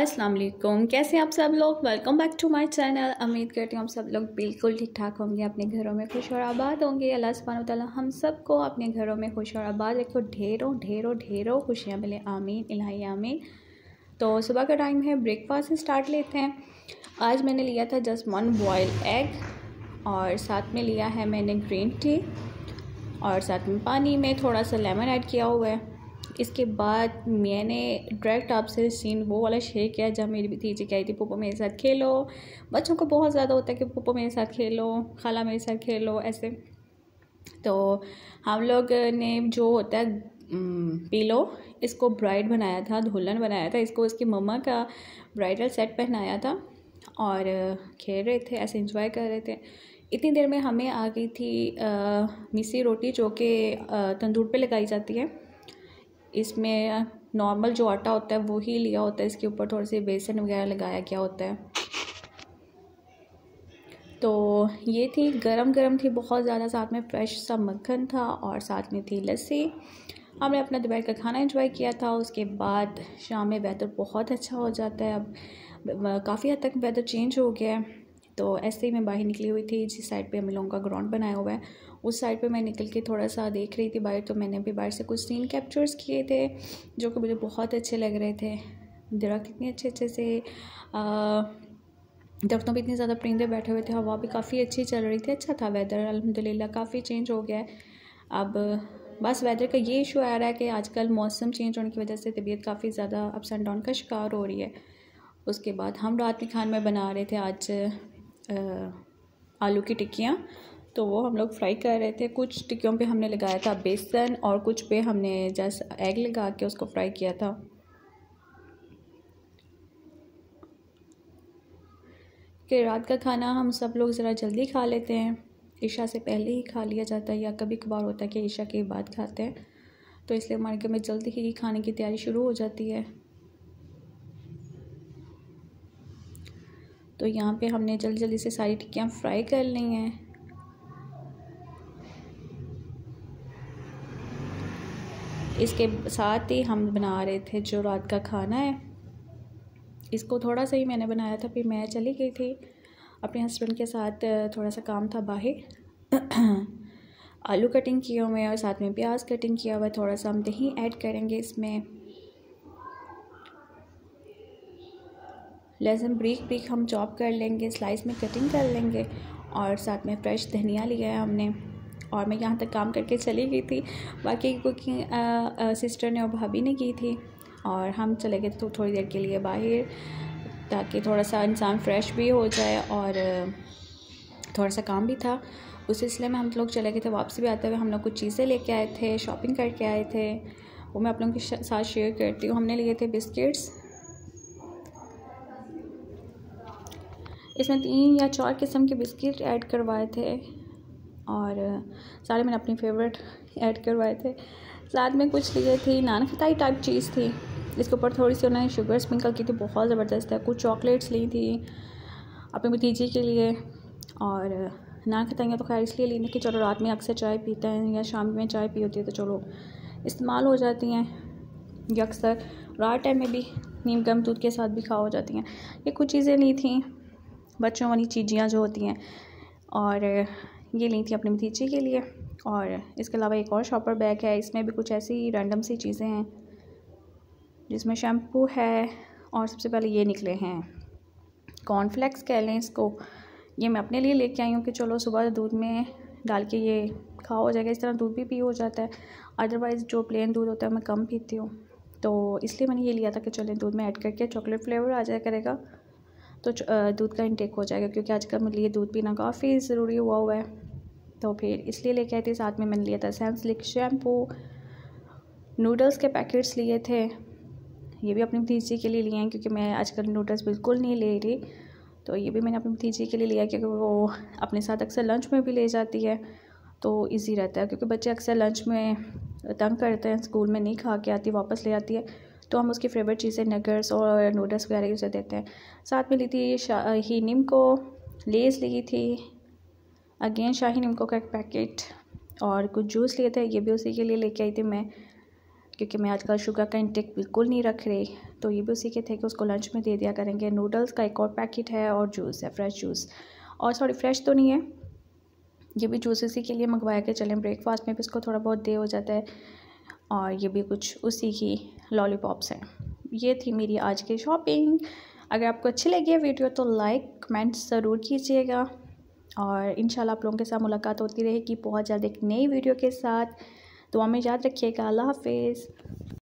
अस्सलाम वालेकुम कैसे आप सब लोग welcome back to my channel उम्मीद करती हूँ आप सब लोग बिल्कुल ठीक ठाक होंगे अपने घरों में खुश और आबाद होंगे अल्लाह सुबहान ताला हम सब को अपने घरों में खुश और आबाद रखो ढेरों ढेरों ढेरों खुशियाँ मिले आमीन इलाही आमीन तो सुबह का टाइम है ब्रेकफास्ट स्टार्ट लेते हैं आज मैंने लिया था जस्ट वन बॉयल एग और साथ में लिया है मैंने ग्रीन टी और साथ में पानी में थोड़ा सा लेमन ऐड किया हुआ है इसके बाद मैंने डायरेक्ट आपसे सीन वो वाला शेयर किया जब मेरी भतीजी कह रही थी पप्पा मेरे साथ खेलो बच्चों को बहुत ज़्यादा होता है कि पप्पा मेरे साथ खेलो खाला मेरे साथ खेलो ऐसे तो हम लोग ने जो होता है पीलो इसको ब्राइड बनाया था दुल्हन बनाया था इसको इसकी मम्मा का ब्राइडल सेट पहनाया था और खेल रहे थे ऐसे इंजॉय कर रहे थे इतनी देर में हमें आ गई थी मिसी रोटी जो कि तंदूर पे लगाई जाती है इसमें नॉर्मल जो आटा होता है वो ही लिया होता है इसके ऊपर थोड़े से बेसन वगैरह लगाया गया होता है तो ये थी गरम गरम थी बहुत ज़्यादा साथ में फ्रेश सा मक्खन था और साथ में थी लस्सी हमने अपना दोपहर का खाना एंजॉय किया था उसके बाद शाम में वेदर बहुत अच्छा हो जाता है अब काफ़ी हद तक वेदर चेंज हो गया है तो ऐसे ही मैं बाहर निकली हुई थी जिस साइड पे हम लोगों का ग्राउंड बनाया हुआ है उस साइड पे मैं निकल के थोड़ा सा देख रही थी बाहर तो मैंने भी बाहर से कुछ सीन कैप्चर्स किए थे जो कि मुझे बहुत अच्छे लग रहे थे दरख्त इतने अच्छे अच्छे से दरख्तों पर इतने ज़्यादा परिंदे बैठे हुए थे हवा भी काफ़ी अच्छी चल रही थी अच्छा था वेदर अलहमदिल्ला काफ़ी चेंज हो गया है अब बस वेदर का ये इशू आ रहा है कि आजकल मौसम चेंज होने की वजह से तबीयत काफ़ी ज़्यादा अप्स एंड डाउन का शिकार हो रही है उसके बाद हम रात के खान में बना रहे थे आज आलू की टिक्कियाँ तो वो हम लोग फ्राई कर रहे थे कुछ टिक्कियों पे हमने लगाया था बेसन और कुछ पे हमने जैसा एग लगा के उसको फ्राई किया था कि रात का खाना हम सब लोग ज़रा जल्दी खा लेते हैं ईशा से पहले ही खा लिया जाता है या कभी कभार होता है कि ईशा के बाद खाते हैं तो इसलिए हमारे घर में जल्दी ही खाने की तैयारी शुरू हो जाती है तो यहाँ पे हमने जल्दी जल्दी से सारी टिक्कियाँ फ्राई कर ली हैं इसके साथ ही हम बना रहे थे जो रात का खाना है इसको थोड़ा सा ही मैंने बनाया था फिर मैं चली गई थी अपने हस्बैंड के साथ थोड़ा सा काम था बाहर आलू कटिंग किए हुए हैं और साथ में प्याज कटिंग किया हुआ है थोड़ा सा हम दही ऐड करेंगे इसमें लहसुन ब्रीक ब्रीक हम चॉप कर लेंगे स्लाइस में कटिंग कर लेंगे और साथ में फ्रेश धनिया लिया है हमने और मैं यहाँ तक काम करके चली गई थी बाकी कुकिंग सिस्टर ने और भाभी ने की थी और हम चले गए तो थोड़ी देर के लिए बाहर ताकि थोड़ा सा इंसान फ्रेश भी हो जाए और थोड़ा सा काम भी था उस सिलसिले में हम लोग चले गए थे वापसी भी आते हुए हम लोग कुछ चीज़ें लेके आए थे शॉपिंग करके आए थे वो मैं आप लोगों के साथ शेयर करती हूँ हमने लिए थे बिस्किट्स इसमें तीन या चार किस्म के बिस्किट ऐड करवाए थे और सारे मैंने अपनी फेवरेट ऐड करवाए थे साथ में कुछ लिए थी नान खताई टाइप चीज़ थी इसके ऊपर थोड़ी सी उन्होंने शुगर स्प्रिंकल की थी बहुत ज़बरदस्त है कुछ चॉकलेट्स ली थी अपने भतीजे के लिए और नान खताइयाँ तो खैर इसलिए ली थी कि चलो रात में अक्सर चाय पीते हैं या शाम में चाय पी होती है तो चलो इस्तेमाल हो जाती हैं या अक्सर रात टाइम में भी नीम गर्म दूध के साथ भी खा हो जाती हैं ये कुछ चीज़ें ली थी बच्चों वाली चीज़ियाँ जो होती हैं और ये ली थी अपने भतीजे के लिए और इसके अलावा एक और शॉपर बैग है इसमें भी कुछ ऐसी रैंडम सी चीज़ें हैं जिसमें शैम्पू है और सबसे पहले ये निकले हैं कॉर्नफ्लैक्स कह लें इसको ये मैं अपने लिए लेके आई हूँ कि चलो सुबह दूध में डाल के ये खा हो जाएगा इस तरह दूध भी पी हो जाता है अदरवाइज़ जो प्लेन दूध होता है मैं कम पीती हूँ तो इसलिए मैंने ये लिया था कि चलें दूध में ऐड करके चॉकलेट फ्लेवर आ जाया करेगा तो दूध का इंटेक हो जाएगा क्योंकि आजकल मेरे लिए दूध पीना काफ़ी ज़रूरी हुआ हुआ है तो फिर इसलिए लेके आई थी साथ में मैंने लिया था सैम्सलिक शैम्पू नूडल्स के पैकेट्स लिए थे ये भी अपनी भतीजी के लिए लिए हैं क्योंकि मैं आजकल नूडल्स बिल्कुल नहीं ले रही तो ये भी मैंने अपनी भतीजी के लिए लिया क्योंकि वो अपने साथ अक्सर लंच में भी ले जाती है तो इजी रहता है क्योंकि बच्चे अक्सर लंच में तंग करते हैं स्कूल में नहीं खा के आती वापस ले आती है तो हम उसकी फेवरेट चीज़ें नगर्स और नूडल्स वगैरह उसे देते हैं साथ में ली थी शाही को लेस ली थी अगेन शाही नीमको का एक पैकेट और कुछ जूस लिए थे ये भी उसी के लिए लेके आई थी मैं क्योंकि मैं आजकल शुगर का इंटेक बिल्कुल नहीं रख रही तो ये भी उसी के थे कि उसको लंच में दे दिया करेंगे नूडल्स का एक और पैकेट है और जूस है फ्रेश जूस और सॉरी फ्रेश तो नहीं है ये भी जूस इसी के लिए मंगवाया के चलें ब्रेकफास्ट में भी इसको थोड़ा बहुत देर हो जाता है और ये भी कुछ उसी की लॉलीपॉप्स हैं ये थी मेरी आज की शॉपिंग अगर आपको अच्छी लगी है वीडियो तो लाइक कमेंट ज़रूर कीजिएगा और इन आप लोगों के साथ मुलाकात होती रहेगी बहुत जल्द एक नई वीडियो के साथ तो हमें याद रखिएगा अल्लाह हाफिज़